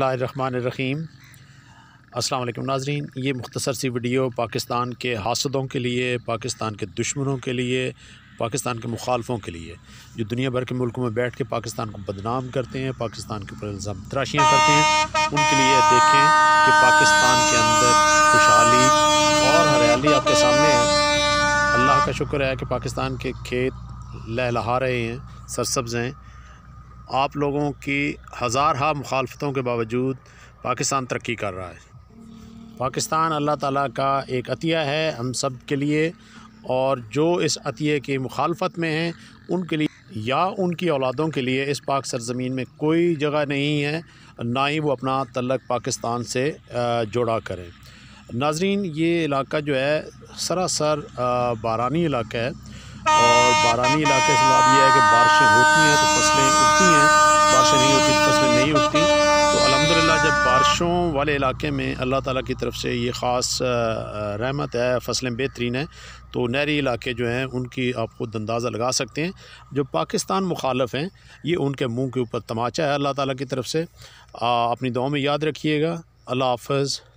रहीम अस्सलाम नाजरीन ये मुख्तसर सी वीडियो पाकिस्तान के हासदों के लिए पाकिस्तान के दुश्मनों के लिए पाकिस्तान के मुखालफों के लिए जो दुनिया भर के मुल्कों में बैठ के पाकिस्तान को बदनाम करते हैं पाकिस्तान के ऊपर इल्ज़ाम तराशियाँ करते हैं उनके लिए देखें कि पाकिस्तान के अंदर खुशहाली और हरियाली आपके सामने है अल्लाह का शुक्र है कि पाकिस्तान के खेत लहला रहे हैं सरसब्ज़ हैं आप लोगों की हज़ार हा मुखालफतों के बावजूद पाकिस्तान तरक्की कर रहा है पाकिस्तान अल्लाह ताला का एक अतिया है हम सब के लिए और जो इस अतिये की मुखालफत में हैं उनके लिए या उनकी औलादों के लिए इस पाक सरजमीन में कोई जगह नहीं है ना ही वो अपना तलक पाकिस्तान से जोड़ा करें नाजरीन ये इलाका जो है सरासर बारानी इलाका है और बारानी इलाके से बात यह है कि बारिशें होती वाले इलाके में अल्लाह ताला की तरफ से ये ख़ास रहमत है फसलें बेहतरीन हैं तो नहरी इलाके जो हैं उनकी आप खुद अंदाज़ा लगा सकते हैं जो पाकिस्तान मुखालफ हैं ये उनके मुंह के ऊपर तमाचा है अल्लाह ताला की तरफ से आ, अपनी दुआ में याद रखिएगा अल्लाह हाफज